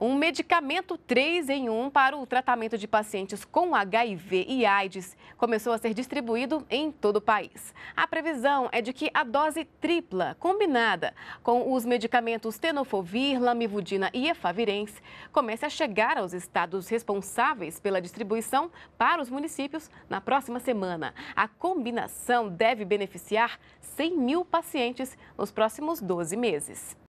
um medicamento 3 em 1 para o tratamento de pacientes com HIV e AIDS começou a ser distribuído em todo o país. A previsão é de que a dose tripla, combinada com os medicamentos tenofovir, lamivudina e efavirenz, comece a chegar aos estados responsáveis pela distribuição para os municípios na próxima semana. A combinação deve beneficiar 100 mil pacientes nos próximos 12 meses.